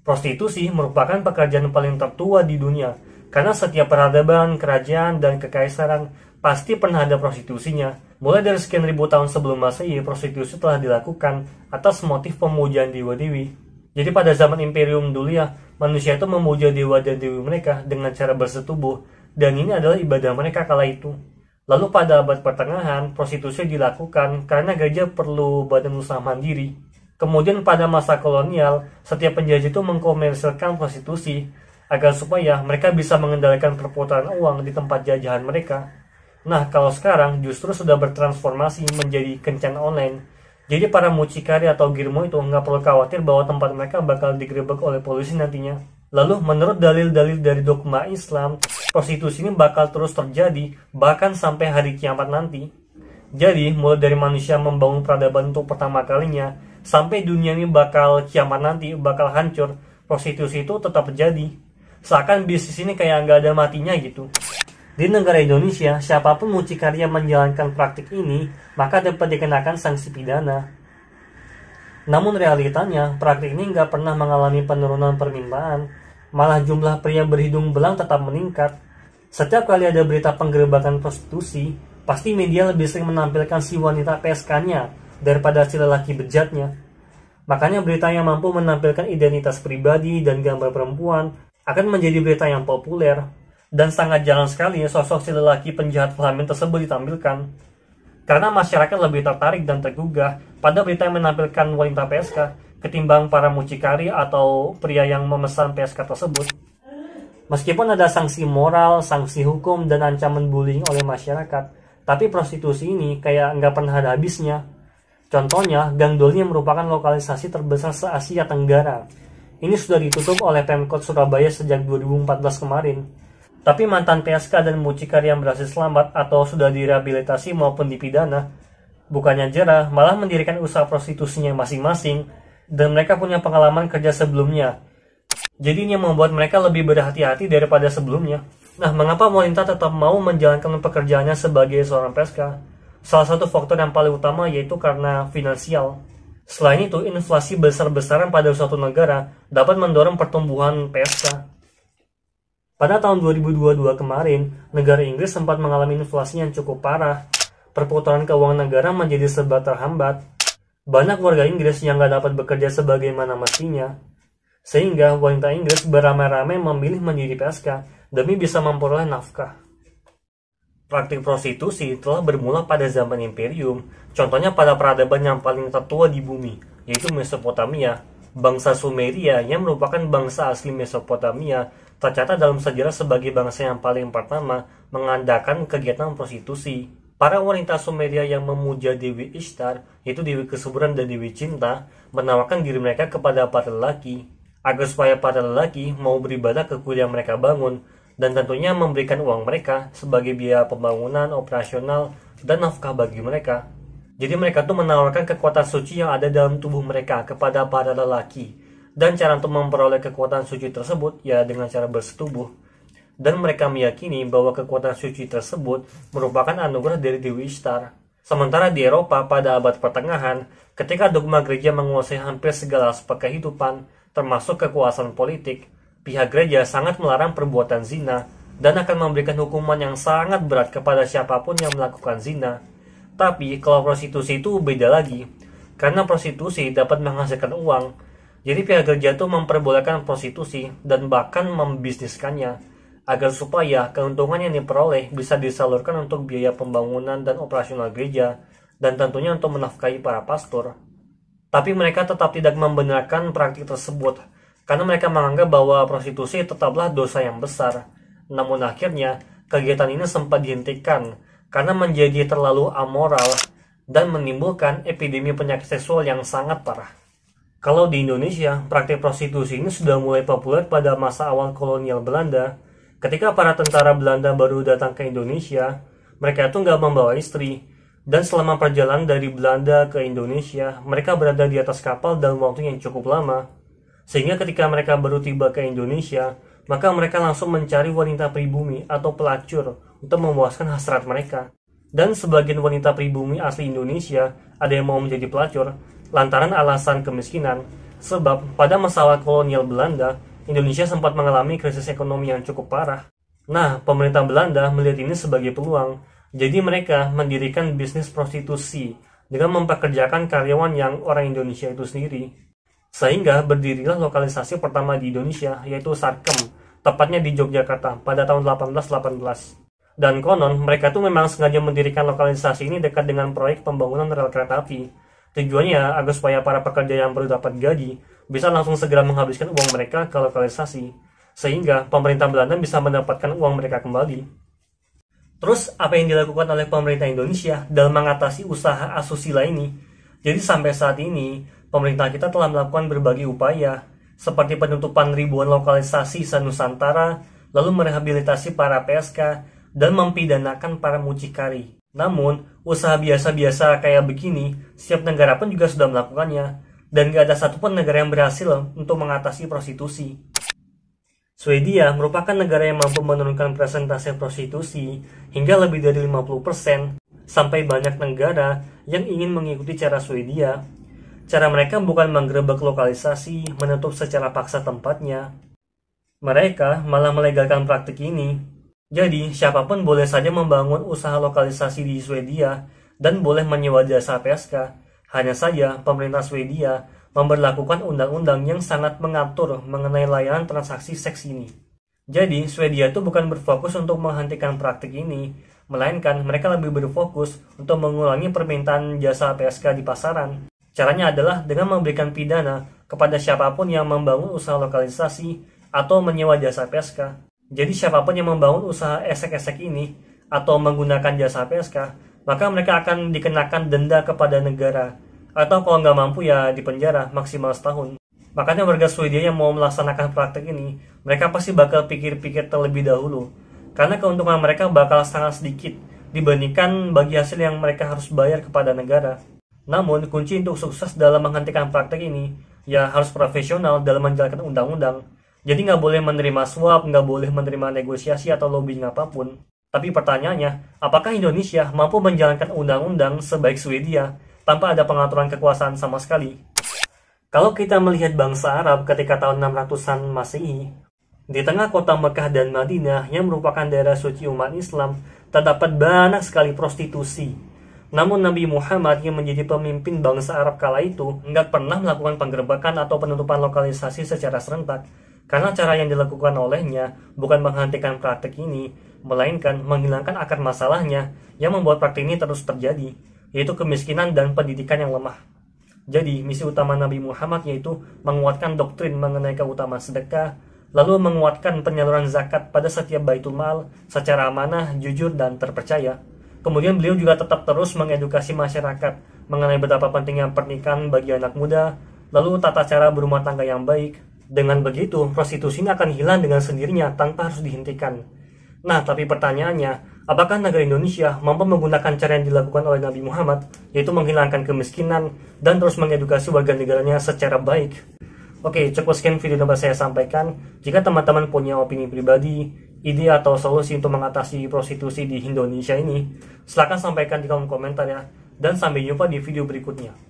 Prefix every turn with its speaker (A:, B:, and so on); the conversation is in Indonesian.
A: Prostitusi merupakan pekerjaan paling tertua di dunia, karena setiap peradaban, kerajaan, dan kekaisaran pasti pernah ada prostitusinya. Mulai dari sekian ribu tahun sebelum masehi, prostitusi telah dilakukan atas motif pemujaan dewa-dewi. Jadi pada zaman Imperium Dulia, manusia itu memuja dewa dan dewi mereka dengan cara bersetubuh, dan ini adalah ibadah mereka kala itu. Lalu pada abad pertengahan, prostitusi dilakukan karena gajah perlu badan usaha mandiri. Kemudian pada masa kolonial, setiap penjajah itu mengkomersilkan prostitusi agar supaya mereka bisa mengendalikan perputaran uang di tempat jajahan mereka. Nah, kalau sekarang justru sudah bertransformasi menjadi kencan online. Jadi para mucikari atau girmo itu nggak perlu khawatir bahwa tempat mereka bakal digerebek oleh polisi nantinya. Lalu, menurut dalil-dalil dari dogma Islam, prostitusi ini bakal terus terjadi bahkan sampai hari kiamat nanti. Jadi, mulai dari manusia membangun peradaban untuk pertama kalinya, sampai dunia ini bakal kiamat nanti bakal hancur prostitusi itu tetap terjadi seakan bisnis ini kayak nggak ada matinya gitu di negara Indonesia, siapapun mucikari yang menjalankan praktik ini, maka dapat dikenakan sanksi pidana. Namun realitanya, praktik ini nggak pernah mengalami penurunan permintaan, malah jumlah pria berhidung belang tetap meningkat. Setiap kali ada berita penggerebakan prostitusi, pasti media lebih sering menampilkan si wanita PSK-nya daripada si lelaki bejatnya. Makanya berita yang mampu menampilkan identitas pribadi dan gambar perempuan akan menjadi berita yang populer. Dan sangat jarang sekali sosok si lelaki penjahat kelamin tersebut ditampilkan. Karena masyarakat lebih tertarik dan tergugah pada berita yang menampilkan wanita PSK ketimbang para mucikari atau pria yang memesan PSK tersebut. Meskipun ada sanksi moral, sanksi hukum, dan ancaman bullying oleh masyarakat, tapi prostitusi ini kayak nggak pernah ada habisnya. Contohnya, Gang yang merupakan lokalisasi terbesar se-Asia Tenggara. Ini sudah ditutup oleh Pemkot Surabaya sejak 2014 kemarin. Tapi mantan PSK dan mucikari yang berhasil selamat atau sudah direhabilitasi maupun dipidana, bukannya jerah, malah mendirikan usaha prostitusinya masing-masing, dan mereka punya pengalaman kerja sebelumnya. Jadi ini membuat mereka lebih berhati-hati daripada sebelumnya. Nah, mengapa pemerintah tetap mau menjalankan pekerjaannya sebagai seorang PSK? Salah satu faktor yang paling utama yaitu karena finansial. Selain itu, inflasi besar-besaran pada suatu negara dapat mendorong pertumbuhan PSK. Pada tahun 2022 kemarin, negara Inggris sempat mengalami inflasi yang cukup parah. Perputaran keuangan negara menjadi serba terhambat. Banyak warga Inggris yang gak dapat bekerja sebagaimana mestinya. Sehingga wanita Inggris beramai-ramai memilih menjadi PSK demi bisa memperoleh nafkah. Praktik prostitusi telah bermula pada zaman imperium, contohnya pada peradaban yang paling tertua di bumi, yaitu Mesopotamia. Bangsa Sumeria yang merupakan bangsa asli Mesopotamia tercatat dalam sejarah sebagai bangsa yang paling pertama mengandalkan kegiatan prostitusi. Para wanita Sumeria yang memuja Dewi Ishtar, yaitu Dewi Kesuburan dan Dewi Cinta, menawarkan diri mereka kepada para lelaki. Agar supaya para lelaki mau beribadah ke kuil yang mereka bangun, dan tentunya memberikan uang mereka sebagai biaya pembangunan, operasional, dan nafkah bagi mereka. Jadi mereka tuh menawarkan kekuatan suci yang ada dalam tubuh mereka kepada para lelaki. Dan cara untuk memperoleh kekuatan suci tersebut ya dengan cara bersetubuh. Dan mereka meyakini bahwa kekuatan suci tersebut merupakan anugerah dari Dewi Ishtar. Sementara di Eropa pada abad pertengahan, ketika dogma gereja menguasai hampir segala aspek kehidupan, termasuk kekuasaan politik, pihak gereja sangat melarang perbuatan zina dan akan memberikan hukuman yang sangat berat kepada siapapun yang melakukan zina. Tapi kalau prostitusi itu beda lagi, karena prostitusi dapat menghasilkan uang. Jadi pihak gereja itu memperbolehkan prostitusi dan bahkan membisniskannya agar supaya keuntungan yang diperoleh bisa disalurkan untuk biaya pembangunan dan operasional gereja dan tentunya untuk menafkahi para pastor. Tapi mereka tetap tidak membenarkan praktik tersebut karena mereka menganggap bahwa prostitusi tetaplah dosa yang besar. Namun akhirnya, kegiatan ini sempat dihentikan karena menjadi terlalu amoral dan menimbulkan epidemi penyakit seksual yang sangat parah. Kalau di Indonesia, praktik prostitusi ini sudah mulai populer pada masa awal kolonial Belanda. Ketika para tentara Belanda baru datang ke Indonesia, mereka itu nggak membawa istri. Dan selama perjalanan dari Belanda ke Indonesia, mereka berada di atas kapal dalam waktu yang cukup lama. Sehingga ketika mereka baru tiba ke Indonesia, maka mereka langsung mencari wanita pribumi atau pelacur untuk memuaskan hasrat mereka. Dan sebagian wanita pribumi asli Indonesia ada yang mau menjadi pelacur lantaran alasan kemiskinan, sebab pada masa kolonial Belanda, Indonesia sempat mengalami krisis ekonomi yang cukup parah. Nah, pemerintah Belanda melihat ini sebagai peluang, jadi mereka mendirikan bisnis prostitusi dengan mempekerjakan karyawan yang orang Indonesia itu sendiri. Sehingga berdirilah lokalisasi pertama di Indonesia, yaitu Sarkem, tepatnya di Yogyakarta pada tahun 1818. Dan konon, mereka tuh memang sengaja mendirikan lokalisasi ini dekat dengan proyek pembangunan rel kereta api. Tujuannya agar supaya para pekerja yang baru dapat gaji bisa langsung segera menghabiskan uang mereka ke lokalisasi, sehingga pemerintah Belanda bisa mendapatkan uang mereka kembali. Terus apa yang dilakukan oleh pemerintah Indonesia dalam mengatasi usaha asusila ini? Jadi sampai saat ini pemerintah kita telah melakukan berbagai upaya, seperti penutupan ribuan lokalisasi Sanusantara, lalu merehabilitasi para PSK, dan mempidanakan para mucikari. Namun, usaha biasa-biasa kayak begini, setiap negara pun juga sudah melakukannya, dan gak ada satupun negara yang berhasil untuk mengatasi prostitusi. Swedia merupakan negara yang mampu menurunkan presentasi prostitusi hingga lebih dari 50%, sampai banyak negara yang ingin mengikuti cara Swedia Cara mereka bukan menggerebek lokalisasi, menutup secara paksa tempatnya. Mereka malah melegalkan praktik ini. Jadi, siapapun boleh saja membangun usaha lokalisasi di Swedia dan boleh menyewa jasa PSK. Hanya saja, pemerintah Swedia memperlakukan undang-undang yang sangat mengatur mengenai layanan transaksi seks ini. Jadi, Swedia itu bukan berfokus untuk menghentikan praktik ini, melainkan mereka lebih berfokus untuk mengulangi permintaan jasa PSK di pasaran. Caranya adalah dengan memberikan pidana kepada siapapun yang membangun usaha lokalisasi atau menyewa jasa PSK. Jadi siapapun yang membangun usaha esek-esek ini atau menggunakan jasa PSK, maka mereka akan dikenakan denda kepada negara. Atau kalau nggak mampu ya dipenjara maksimal setahun. Makanya warga Swedia yang mau melaksanakan praktek ini, mereka pasti bakal pikir-pikir terlebih dahulu. Karena keuntungan mereka bakal sangat sedikit dibandingkan bagi hasil yang mereka harus bayar kepada negara. Namun, kunci untuk sukses dalam menghentikan praktek ini, ya harus profesional dalam menjalankan undang-undang. Jadi nggak boleh menerima suap, nggak boleh menerima negosiasi atau lobbying apapun. Tapi pertanyaannya, apakah Indonesia mampu menjalankan undang-undang sebaik Swedia tanpa ada pengaturan kekuasaan sama sekali? Kalau kita melihat bangsa Arab ketika tahun 600-an Masehi, di tengah kota Mekah dan Madinah yang merupakan daerah suci umat Islam, terdapat banyak sekali prostitusi. Namun Nabi Muhammad yang menjadi pemimpin bangsa Arab kala itu enggak pernah melakukan penggerbekan atau penutupan lokalisasi secara serentak karena cara yang dilakukan olehnya bukan menghentikan praktik ini, melainkan menghilangkan akar masalahnya yang membuat praktik ini terus terjadi, yaitu kemiskinan dan pendidikan yang lemah. Jadi, misi utama Nabi Muhammad yaitu menguatkan doktrin mengenai keutamaan sedekah, lalu menguatkan penyaluran zakat pada setiap baitul mal secara amanah, jujur, dan terpercaya. Kemudian beliau juga tetap terus mengedukasi masyarakat mengenai betapa pentingnya pernikahan bagi anak muda, lalu tata cara berumah tangga yang baik. Dengan begitu, prostitusi ini akan hilang dengan sendirinya tanpa harus dihentikan. Nah, tapi pertanyaannya, apakah negara Indonesia mampu menggunakan cara yang dilakukan oleh Nabi Muhammad, yaitu menghilangkan kemiskinan dan terus mengedukasi warga negaranya secara baik? Oke, cukup sekian video yang saya sampaikan. Jika teman-teman punya opini pribadi, ide atau solusi untuk mengatasi prostitusi di Indonesia ini, silahkan sampaikan di kolom komentar ya. Dan sampai jumpa di video berikutnya.